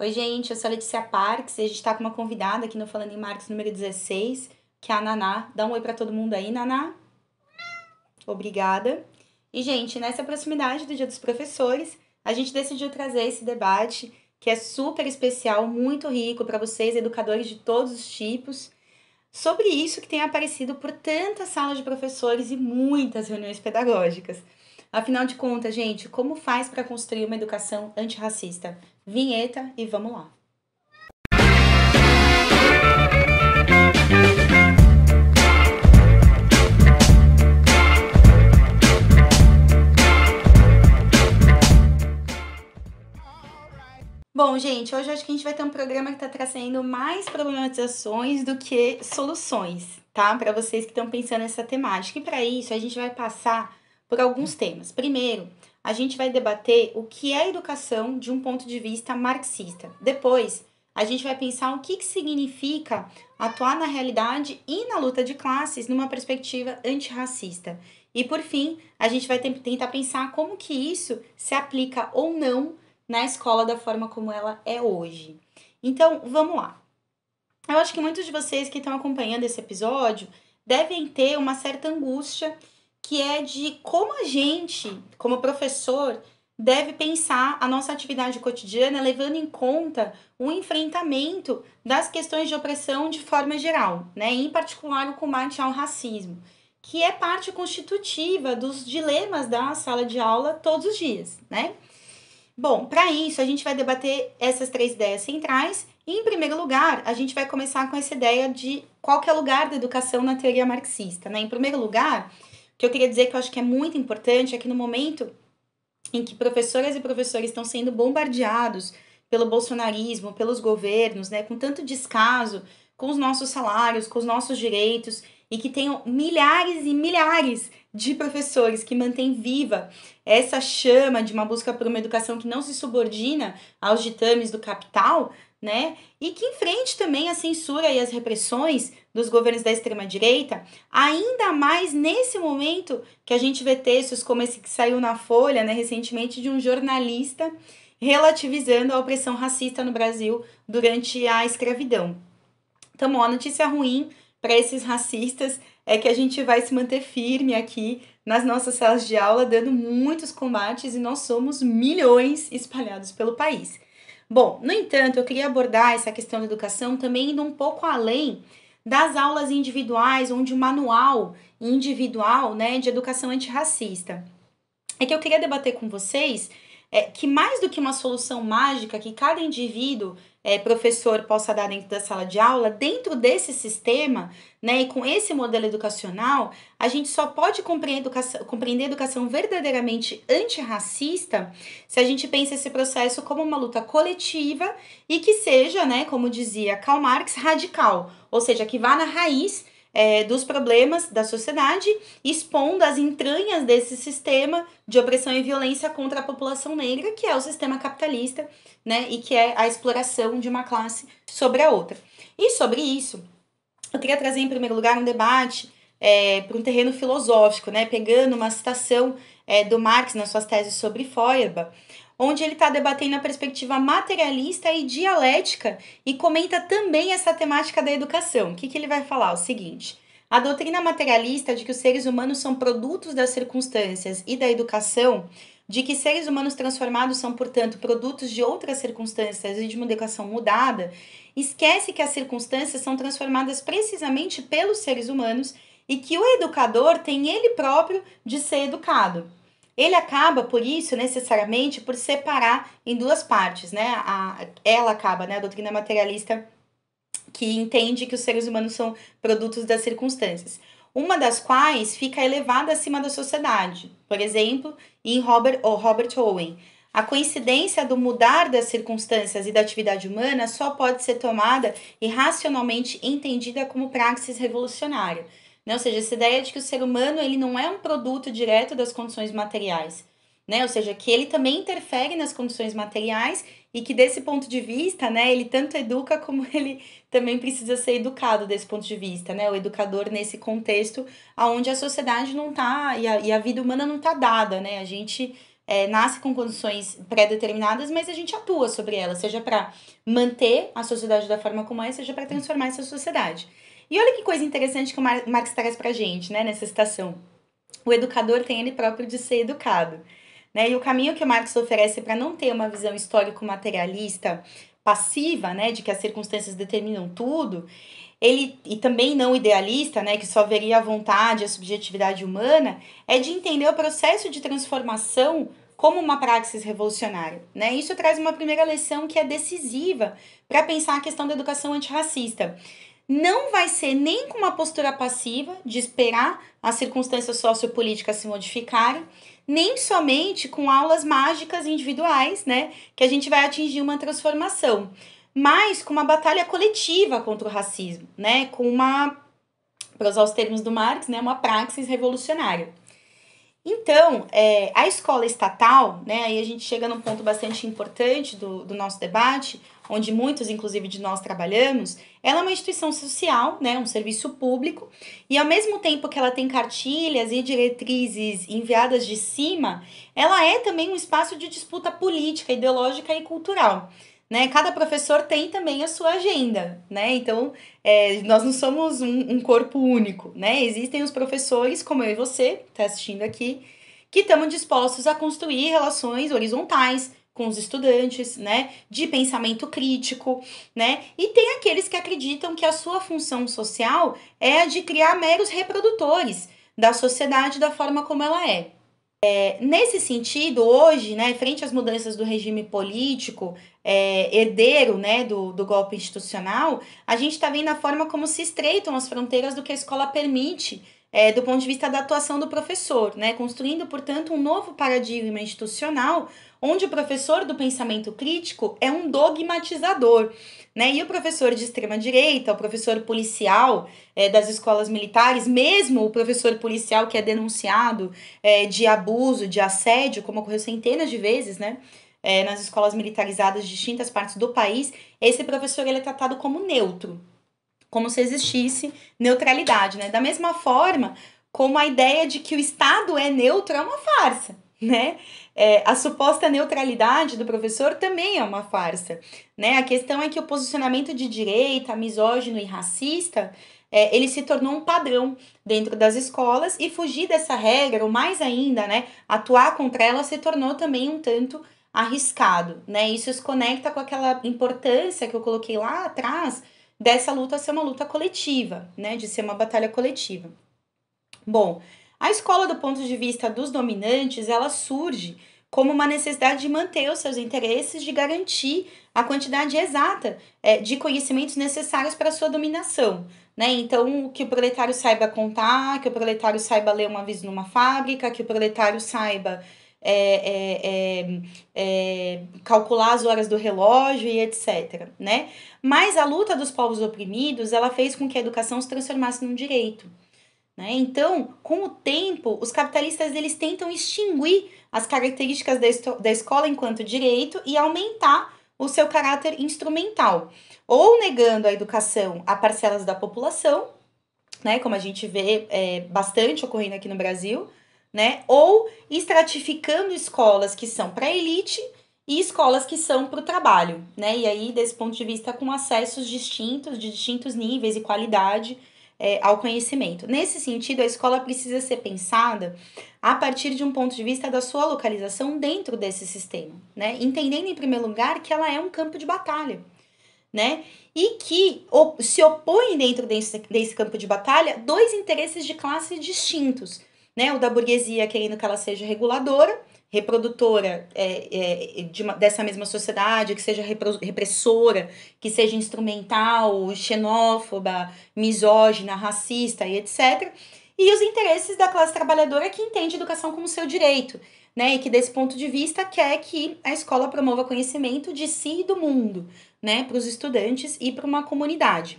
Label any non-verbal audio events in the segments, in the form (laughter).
Oi, gente, eu sou a Letícia Parks e a gente está com uma convidada aqui no Falando em Marcos número 16, que é a Naná. Dá um oi para todo mundo aí, Naná. Obrigada. E, gente, nessa proximidade do Dia dos Professores, a gente decidiu trazer esse debate que é super especial, muito rico para vocês, educadores de todos os tipos, sobre isso que tem aparecido por tantas salas de professores e muitas reuniões pedagógicas. Afinal de contas, gente, como faz para construir uma educação antirracista? vinheta e vamos lá. Bom, gente, hoje acho que a gente vai ter um programa que está trazendo mais problematizações do que soluções, tá? Para vocês que estão pensando nessa temática. E para isso, a gente vai passar por alguns temas. Primeiro, a gente vai debater o que é educação de um ponto de vista marxista. Depois, a gente vai pensar o que, que significa atuar na realidade e na luta de classes numa perspectiva antirracista. E por fim, a gente vai tentar pensar como que isso se aplica ou não na escola da forma como ela é hoje. Então, vamos lá. Eu acho que muitos de vocês que estão acompanhando esse episódio devem ter uma certa angústia que é de como a gente, como professor, deve pensar a nossa atividade cotidiana levando em conta o enfrentamento das questões de opressão de forma geral, né? em particular o combate ao racismo, que é parte constitutiva dos dilemas da sala de aula todos os dias. Né? Bom, para isso a gente vai debater essas três ideias centrais. em primeiro lugar, a gente vai começar com essa ideia de qual é o lugar da educação na teoria marxista. Né? Em primeiro lugar, que eu queria dizer que eu acho que é muito importante é que no momento em que professoras e professores estão sendo bombardeados pelo bolsonarismo, pelos governos, né, com tanto descaso com os nossos salários, com os nossos direitos, e que tenham milhares e milhares de professores que mantêm viva essa chama de uma busca por uma educação que não se subordina aos ditames do capital, né? E que enfrente também a censura e as repressões dos governos da extrema-direita, ainda mais nesse momento que a gente vê textos como esse que saiu na Folha, né, recentemente, de um jornalista relativizando a opressão racista no Brasil durante a escravidão. Então, uma notícia ruim para esses racistas é que a gente vai se manter firme aqui nas nossas salas de aula, dando muitos combates e nós somos milhões espalhados pelo país. Bom, no entanto, eu queria abordar essa questão da educação também indo um pouco além das aulas individuais, onde o manual individual né, de educação antirracista. É que eu queria debater com vocês é, que mais do que uma solução mágica que cada indivíduo é, professor possa dar dentro da sala de aula, dentro desse sistema, né, e com esse modelo educacional, a gente só pode compreender educação, compreender educação verdadeiramente antirracista se a gente pensa esse processo como uma luta coletiva e que seja, né, como dizia Karl Marx, radical, ou seja, que vá na raiz é, dos problemas da sociedade, expondo as entranhas desse sistema de opressão e violência contra a população negra, que é o sistema capitalista, né, e que é a exploração de uma classe sobre a outra. E sobre isso, eu queria trazer em primeiro lugar um debate é, para um terreno filosófico, né, pegando uma citação é, do Marx nas suas teses sobre Feuerbach, onde ele está debatendo a perspectiva materialista e dialética e comenta também essa temática da educação. O que, que ele vai falar? O seguinte. A doutrina materialista de que os seres humanos são produtos das circunstâncias e da educação, de que seres humanos transformados são, portanto, produtos de outras circunstâncias e de uma educação mudada, esquece que as circunstâncias são transformadas precisamente pelos seres humanos e que o educador tem ele próprio de ser educado. Ele acaba, por isso, necessariamente, por separar em duas partes, né? A, ela acaba, né? A doutrina materialista que entende que os seres humanos são produtos das circunstâncias. Uma das quais fica elevada acima da sociedade. Por exemplo, em Robert, ou Robert Owen. A coincidência do mudar das circunstâncias e da atividade humana só pode ser tomada e racionalmente entendida como praxis revolucionária. Né? Ou seja, essa ideia de que o ser humano ele não é um produto direto das condições materiais. Né? Ou seja, que ele também interfere nas condições materiais e que desse ponto de vista, né, ele tanto educa como (laughs) ele também precisa ser educado desse ponto de vista, né? O educador nesse contexto aonde a sociedade não tá e a, e a vida humana não tá dada, né? A gente é, nasce com condições pré-determinadas, mas a gente atua sobre elas, seja para manter a sociedade da forma como é, seja para transformar essa sociedade. E olha que coisa interessante que o Marx traz a gente, né, nessa citação. O educador tem ele próprio de ser educado. Né? E o caminho que o Marx oferece para não ter uma visão histórico-materialista passiva, né, de que as circunstâncias determinam tudo, ele e também não idealista, né, que só veria a vontade, a subjetividade humana, é de entender o processo de transformação como uma praxis revolucionária, né? Isso traz uma primeira lição que é decisiva para pensar a questão da educação antirracista, não vai ser nem com uma postura passiva de esperar as circunstâncias sociopolíticas se modificarem, nem somente com aulas mágicas individuais, né, que a gente vai atingir uma transformação, mas com uma batalha coletiva contra o racismo, né, com uma, para usar os termos do Marx, né, uma praxis revolucionária. Então, é, a escola estatal, né, aí a gente chega num ponto bastante importante do, do nosso debate, onde muitos, inclusive, de nós trabalhamos, ela é uma instituição social, né, um serviço público, e ao mesmo tempo que ela tem cartilhas e diretrizes enviadas de cima, ela é também um espaço de disputa política, ideológica e cultural né? Cada professor tem também a sua agenda, né? Então, é, nós não somos um, um, corpo único, né? Existem os professores, como eu e você, que está assistindo aqui, que estamos dispostos a construir relações horizontais, com os estudantes, né, de pensamento crítico, né? E tem aqueles que acreditam que a sua função social é a de criar meros reprodutores da sociedade da forma como ela é. é nesse sentido, hoje, né, frente às mudanças do regime político, é, herdeiro né, do, do golpe institucional, a gente está vendo a forma como se estreitam as fronteiras do que a escola permite é, do ponto de vista da atuação do professor, né? construindo, portanto, um novo paradigma institucional onde o professor do pensamento crítico é um dogmatizador. Né? E o professor de extrema-direita, o professor policial é, das escolas militares, mesmo o professor policial que é denunciado é, de abuso, de assédio, como ocorreu centenas de vezes, né? É, nas escolas militarizadas de distintas partes do país, esse professor ele é tratado como neutro, como se existisse neutralidade, né? Da mesma forma como a ideia de que o Estado é neutro é uma farsa né? É, a suposta neutralidade do professor também é uma farsa, né? A questão é que o posicionamento de direita, misógino e racista, é, ele se tornou um padrão dentro das escolas e fugir dessa regra, ou mais ainda, né? Atuar contra ela se tornou também um tanto arriscado, né? Isso se conecta com aquela importância que eu coloquei lá atrás dessa luta ser uma luta coletiva, né? De ser uma batalha coletiva. Bom, a escola, do ponto de vista dos dominantes, ela surge como uma necessidade de manter os seus interesses, de garantir a quantidade exata é, de conhecimentos necessários para a sua dominação. Né? Então, que o proletário saiba contar, que o proletário saiba ler um aviso numa fábrica, que o proletário saiba é, é, é, é calcular as horas do relógio e etc. Né? Mas a luta dos povos oprimidos ela fez com que a educação se transformasse num direito. Né? Então, com o tempo, os capitalistas eles tentam extinguir as características da, da escola enquanto direito e aumentar o seu caráter instrumental, ou negando a educação a parcelas da população, né, como a gente vê é, bastante ocorrendo aqui no Brasil, né, ou estratificando escolas que são para a elite e escolas que são para o trabalho, né, e aí desse ponto de vista com acessos distintos, de distintos níveis e qualidade é, ao conhecimento. Nesse sentido, a escola precisa ser pensada a partir de um ponto de vista da sua localização dentro desse sistema, né? Entendendo, em primeiro lugar, que ela é um campo de batalha, né? E que se opõem dentro desse, desse campo de batalha dois interesses de classe distintos, né? O da burguesia querendo que ela seja reguladora reprodutora é, é, de uma, dessa mesma sociedade, que seja repressora, que seja instrumental, xenófoba, misógina, racista e etc. E os interesses da classe trabalhadora que entende educação como seu direito, né? E que, desse ponto de vista, quer que a escola promova conhecimento de si e do mundo, né? Para os estudantes e para uma comunidade.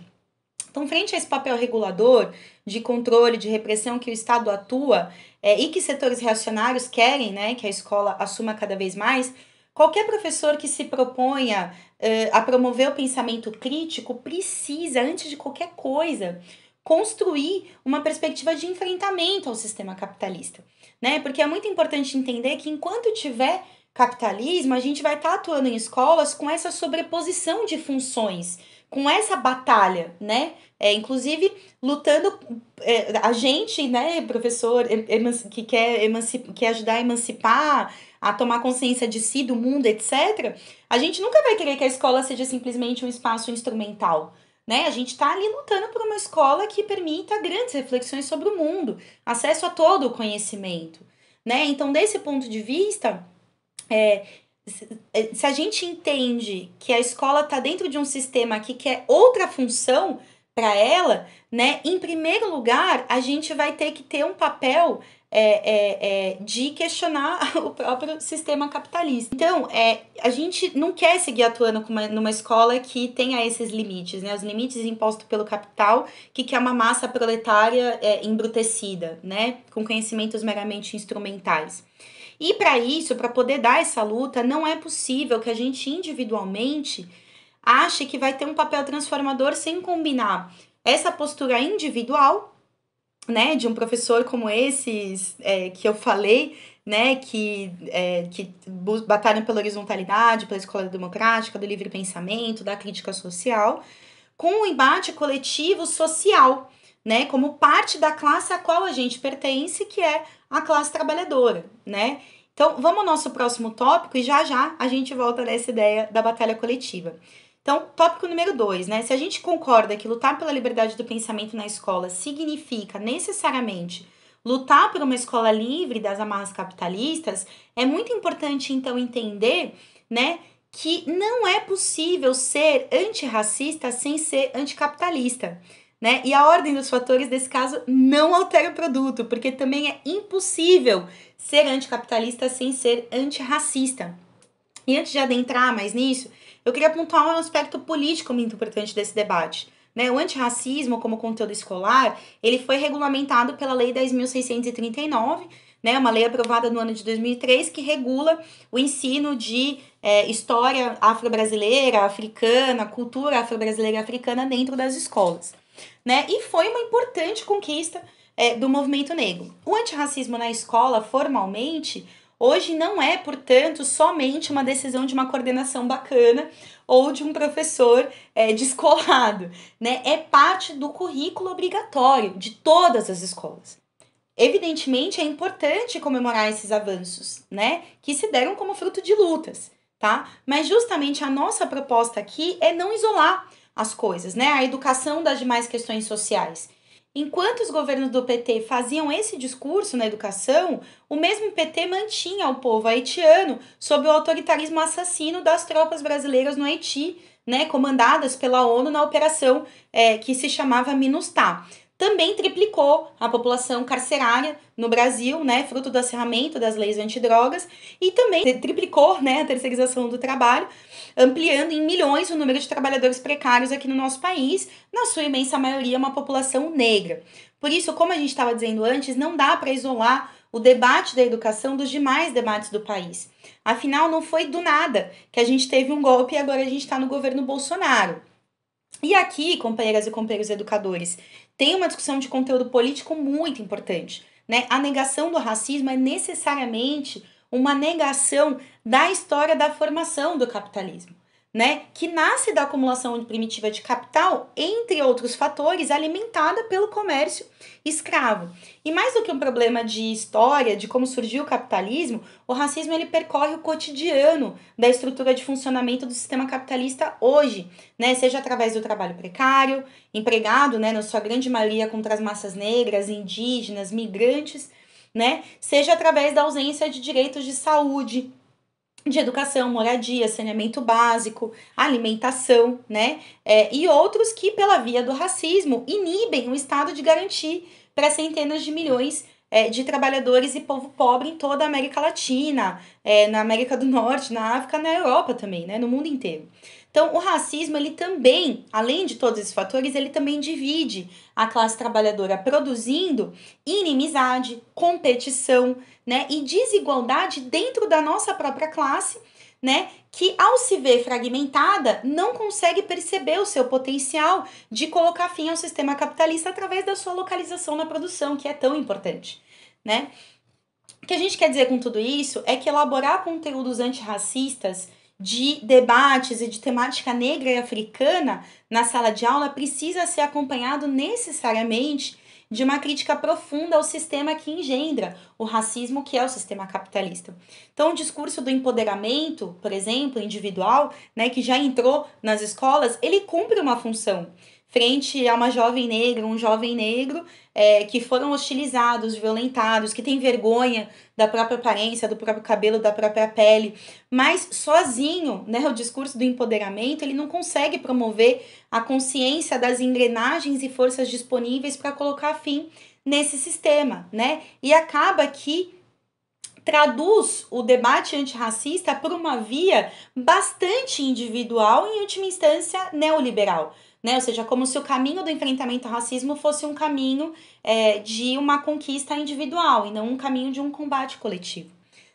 Então, frente a esse papel regulador de controle, de repressão que o Estado atua é, e que setores reacionários querem né, que a escola assuma cada vez mais, qualquer professor que se proponha uh, a promover o pensamento crítico precisa, antes de qualquer coisa, construir uma perspectiva de enfrentamento ao sistema capitalista. Né? Porque é muito importante entender que enquanto tiver capitalismo, a gente vai estar tá atuando em escolas com essa sobreposição de funções com essa batalha, né? É, inclusive, lutando, é, a gente, né, professor, que quer, emancipar, quer ajudar a emancipar, a tomar consciência de si, do mundo, etc., a gente nunca vai querer que a escola seja simplesmente um espaço instrumental. Né? A gente está ali lutando por uma escola que permita grandes reflexões sobre o mundo, acesso a todo o conhecimento. Né? Então, desse ponto de vista, é, eh, se a gente entende que a escola está dentro de um sistema aqui que é outra função para ela, né? Em primeiro lugar, a gente vai ter que ter um papel é, é, é, de questionar (laughs) o próprio sistema capitalista. Então, é, a gente não quer seguir atuando uma, numa escola que tenha esses limites, né? Os limites impostos pelo capital, que, que é uma massa proletária é, embrutecida, né? Com conhecimentos meramente instrumentais. E para isso, para poder dar essa luta, não é possível que a gente individualmente ache que vai ter um papel transformador sem combinar essa postura individual, né, de um professor como esses é, que eu falei, né, que, é, que batalham pela horizontalidade, pela escola democrática, do livre pensamento, da crítica social, com o um embate coletivo social né, como parte da classe a qual a gente pertence, que é a classe trabalhadora, né? Então, vamos ao nosso próximo tópico e já já a gente volta nessa ideia da batalha coletiva. Então, tópico número dois, né? Se a gente concorda que lutar pela liberdade do pensamento na escola significa necessariamente lutar por uma escola livre das amarras capitalistas, é muito importante então entender, né, que não é possível ser antirracista sem ser anticapitalista né? E a ordem dos fatores desse caso não altera o produto, porque também é impossível ser anticapitalista sem ser antirracista. E antes de adentrar mais nisso, eu queria apontar um aspecto político muito importante desse debate. Né? O antirracismo como conteúdo escolar, ele foi regulamentado pela Lei 10.639, né, uma lei aprovada no ano de 2003 que regula o ensino de é, história afro-brasileira, africana, cultura afro-brasileira e africana dentro das escolas né? E foi uma importante conquista é, do movimento negro. O antirracismo na escola, formalmente, hoje não é, portanto, somente uma decisão de uma coordenação bacana ou de um professor é, descolado, né? É parte do currículo obrigatório de todas as escolas. Evidentemente, é importante comemorar esses avanços, né? Que se deram como fruto de lutas, tá? Mas justamente a nossa proposta aqui é não isolar as coisas, né? A educação das demais questões sociais. Enquanto os governos do PT faziam esse discurso na educação, o mesmo PT mantinha o povo haitiano sob o autoritarismo assassino das tropas brasileiras no Haiti, né, comandadas pela ONU na operação é, que se chamava MINUSTAH também triplicou a população carcerária no Brasil, né, fruto do acerramento das leis antidrogas, e também triplicou né, a terceirização do trabalho, ampliando em milhões o número de trabalhadores precários aqui no nosso país, na sua imensa maioria uma população negra. Por isso, como a gente estava dizendo antes, não dá para isolar o debate da educação dos demais debates do país. Afinal, não foi do nada que a gente teve um golpe e agora a gente está no governo Bolsonaro. E aqui, companheiras e companheiros educadores, tem uma discussão de conteúdo político muito importante. Né? A negação do racismo é necessariamente uma negação da história da formação do capitalismo né, que nasce da acumulação primitiva de capital, entre outros fatores, alimentada pelo comércio escravo. E mais do que um problema de história, de como surgiu o capitalismo, o racismo ele percorre o cotidiano da estrutura de funcionamento do sistema capitalista hoje, né, seja através do trabalho precário, empregado, né, na sua grande maioria contra as massas negras, indígenas, migrantes, né, seja através da ausência de direitos de saúde, de educação, moradia, saneamento básico, alimentação, né? É, e outros que, pela via do racismo, inibem o estado de garantir para centenas de milhões é, de trabalhadores e povo pobre em toda a América Latina, é, na América do Norte, na África, na Europa também, né? No mundo inteiro. Então, o racismo, ele também, além de todos esses fatores, ele também divide a classe trabalhadora produzindo inimizade, competição, né, e desigualdade dentro da nossa própria classe, né, que ao se ver fragmentada, não consegue perceber o seu potencial de colocar fim ao sistema capitalista através da sua localização na produção, que é tão importante, né? O que a gente quer dizer com tudo isso é que elaborar conteúdos antirracistas de debates e de temática negra e africana na sala de aula precisa ser acompanhado necessariamente de uma crítica profunda ao sistema que engendra o racismo, que é o sistema capitalista. Então, o discurso do empoderamento, por exemplo, individual, né, que já entrou nas escolas, ele cumpre uma função frente a uma jovem negra, um jovem negro é, que foram hostilizados, violentados, que tem vergonha da própria aparência, do próprio cabelo, da própria pele, mas sozinho, né, o discurso do empoderamento, ele não consegue promover a consciência das engrenagens e forças disponíveis para colocar fim nesse sistema, né? E acaba que traduz o debate antirracista por uma via bastante individual e, em última instância, neoliberal né? Ou seja, como se o caminho do enfrentamento ao racismo fosse um caminho é, de uma conquista individual e não um caminho de um combate coletivo,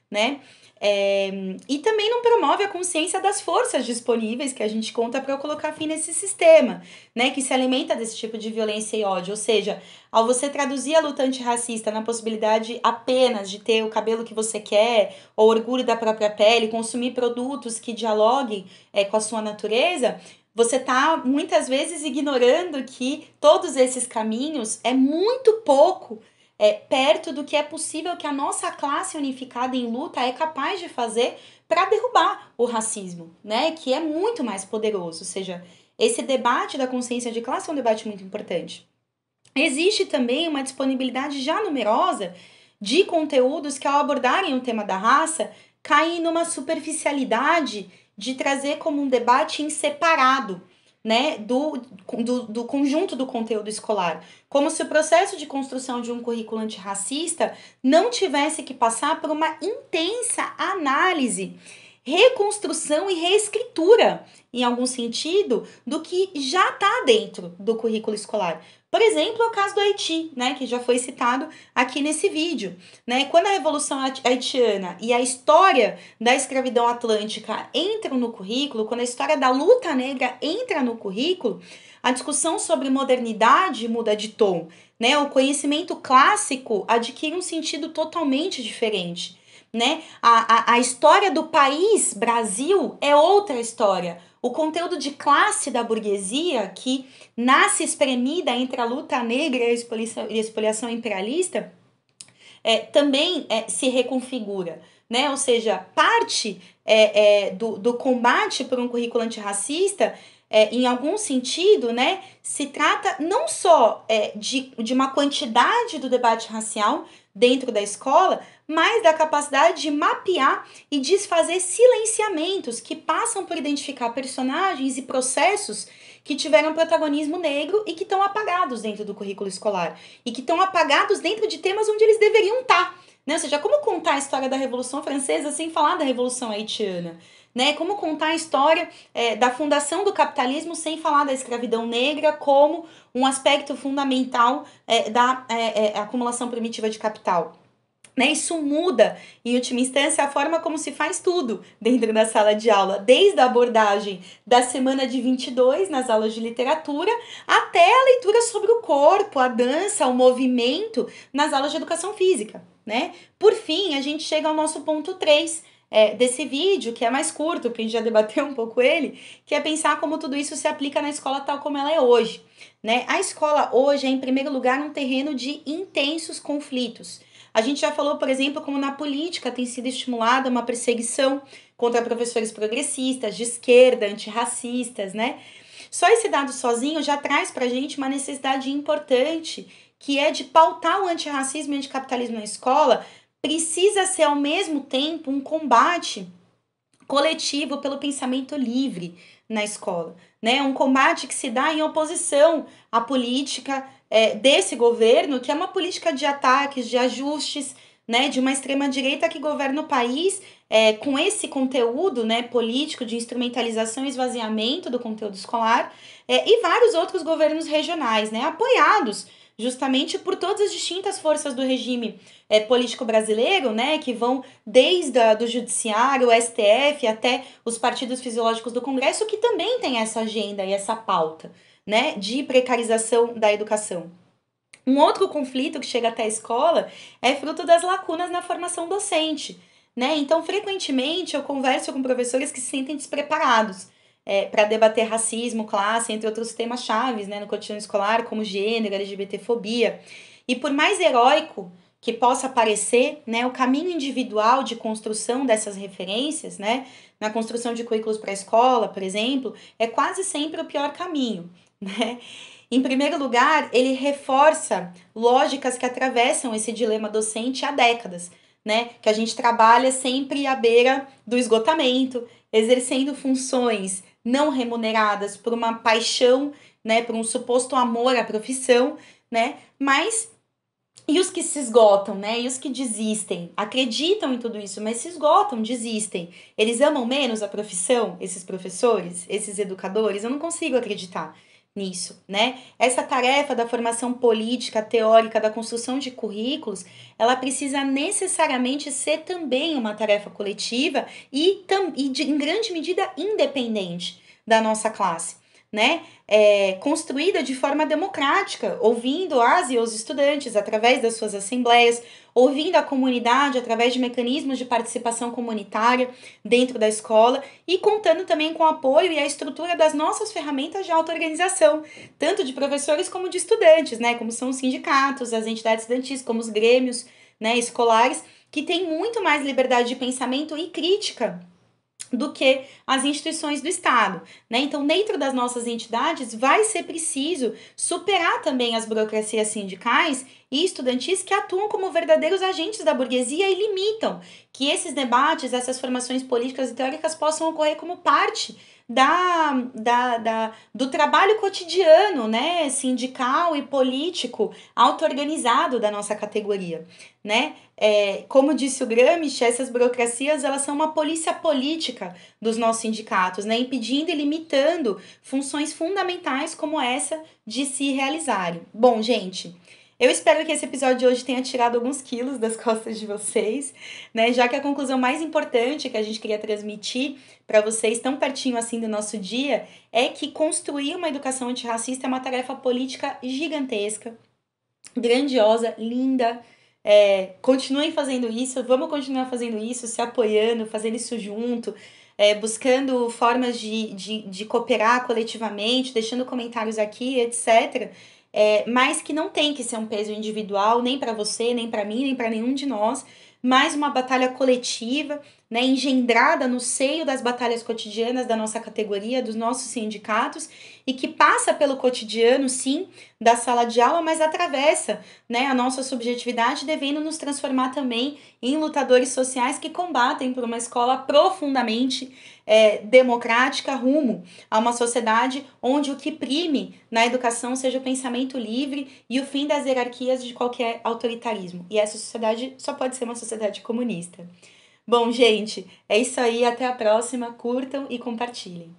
né? É, e também não promove a consciência das forças disponíveis que a gente conta para colocar fim nesse sistema, né? Que se alimenta desse tipo de violência e ódio. Ou seja, ao você traduzir a luta antirracista na possibilidade apenas de ter o cabelo que você quer, ou orgulho da própria pele, consumir produtos que dialoguem é, com a sua natureza, você está muitas vezes ignorando que todos esses caminhos é muito pouco é, perto do que é possível que a nossa classe unificada em luta é capaz de fazer para derrubar o racismo, né? Que é muito mais poderoso. Ou seja, esse debate da consciência de classe é um debate muito importante. Existe também uma disponibilidade já numerosa de conteúdos que, ao abordarem o tema da raça, caem numa superficialidade de trazer como um debate inseparado né, do, do, do, conjunto do conteúdo escolar. Como se o processo de construção de um currículo antirracista não tivesse que passar por uma intensa análise, reconstrução e reescritura, em algum sentido, do que já está dentro do currículo escolar. Por exemplo, é o caso do Haiti, né, que já foi citado aqui nesse vídeo, né? Quando a Revolução Haitiana e a história da escravidão atlântica entram no currículo, quando a história da luta negra entra no currículo, a discussão sobre modernidade muda de tom, né? O conhecimento clássico adquire um sentido totalmente diferente, né? A, a, a história do país Brasil é outra história o conteúdo de classe da burguesia que nasce espremida entre a luta negra e a expoliação imperialista é, também é, se reconfigura. Né? Ou seja, parte é, é do, do combate por um currículo antirracista é, em algum sentido, né, se trata não só é, de, de uma quantidade do debate racial dentro da escola, mas da capacidade de mapear e desfazer silenciamentos que passam por identificar personagens e processos que tiveram protagonismo negro e que estão apagados dentro do currículo escolar e que estão apagados dentro de temas onde eles deveriam estar. Tá, né? Ou seja, como contar a história da Revolução Francesa sem falar da Revolução Haitiana? né? Como contar a história é, da fundação do capitalismo sem falar da escravidão negra como um aspecto fundamental é, da é, é acumulação primitiva de capital. Né? Isso muda, em última instância, a forma como se faz tudo dentro da sala de aula, desde a abordagem da semana de 22 nas aulas de literatura, até a leitura sobre o corpo, a dança, o movimento nas aulas de educação física. Né? Por fim, a gente chega ao nosso ponto 3, é, desse vídeo, que é mais curto, que a gente já debateu um pouco ele, que é pensar como tudo isso se aplica na escola tal como ela é hoje. Né? A escola hoje é, em primeiro lugar, um terreno de intensos conflitos. A gente já falou, por exemplo, como na política tem sido estimulada uma perseguição contra professores progressistas, de esquerda, antirracistas, né? Só esse dado sozinho já traz para a gente uma necessidade importante, que é de pautar o antirracismo e o anticapitalismo na escola precisa ser ao mesmo tempo um combate coletivo pelo pensamento livre na escola, né? Um combate que se dá em oposição à política é, desse governo, que é uma política de ataques, de ajustes, né? De uma extrema direita que governa o país é, com esse conteúdo, né? Político de instrumentalização e esvaziamento do conteúdo escolar é, e vários outros governos regionais, né? Apoiados justamente por todas as distintas forças do regime é, político brasileiro, né, que vão desde a, do judiciário, o STF, até os partidos fisiológicos do Congresso, que também tem essa agenda e essa pauta, né, de precarização da educação. Um outro conflito que chega até a escola é fruto das lacunas na formação docente, né? Então, frequentemente eu converso com professores que se sentem despreparados é, para debater racismo, classe, entre outros temas chaves né, no cotidiano escolar, como gênero, LGBTfobia. E por mais heróico que possa parecer, né, o caminho individual de construção dessas referências, né, na construção de currículos para a escola, por exemplo, é quase sempre o pior caminho. (laughs) Né? Em primeiro lugar, ele reforça lógicas que atravessam esse dilema docente há décadas, né? Que a gente trabalha sempre à beira do esgotamento, exercendo funções não remuneradas por uma paixão, né, por um suposto amor à profissão, né? Mas e os que se esgotam, né? E os que desistem, acreditam em tudo isso, mas se esgotam, desistem. Eles amam menos a profissão, esses professores, esses educadores? Eu não consigo acreditar nisso, né? Essa tarefa da formação política, teórica, da construção de currículos, ela precisa necessariamente ser também uma tarefa coletiva e, e de, em grande medida independente da nossa classe né, é, construída de forma democrática, ouvindo as e os estudantes através das suas assembleias, ouvindo a comunidade através de mecanismos de participação comunitária dentro da escola e contando também com o apoio e a estrutura das nossas ferramentas de auto-organização, tanto de professores como de estudantes, né, como são os sindicatos, as entidades estudantis, como os grêmios né, escolares, que têm muito mais liberdade de pensamento e crítica do que as instituições do Estado. Né? Então, dentro das nossas entidades, vai ser preciso superar também as burocracias sindicais e estudantis que atuam como verdadeiros agentes da burguesia e limitam que esses debates, essas formações políticas e teóricas possam ocorrer como parte da, da, da, do trabalho cotidiano, né, sindical e político auto-organizado da nossa categoria, né? É, como disse o Gramsci, essas burocracias elas são uma polícia política dos nossos sindicatos, né, impedindo e limitando funções fundamentais como essa de se realizarem. Bom, gente, eu espero que esse episódio de hoje tenha tirado alguns quilos das (laughs) costas de vocês, né? Já que a conclusão mais importante que a gente queria transmitir para vocês, tão pertinho assim do nosso dia, é que construir uma educação antirracista é uma tarefa política gigantesca, grandiosa, linda. É, continuem fazendo isso, vamos continuar fazendo isso, se apoiando, fazendo isso junto. É, buscando formas de, de, de cooperar coletivamente, deixando comentários aqui, etc é, mas que não tem que ser um peso individual, nem para você, nem para mim, nem para nenhum de nós, mas uma batalha coletiva né, engendrada no seio das batalhas cotidianas da nossa categoria, dos nossos sindicatos, e que passa pelo cotidiano, sim, da sala de aula, mas atravessa né, a nossa subjetividade, devendo nos transformar também em lutadores sociais que combatem por uma escola profundamente é, democrática rumo a uma sociedade onde o que prime na educação seja o pensamento livre e o fim das hierarquias de qualquer autoritarismo. E essa sociedade só pode ser uma sociedade comunista. Bom, gente, é isso aí. Até a próxima. Curtam e compartilhem.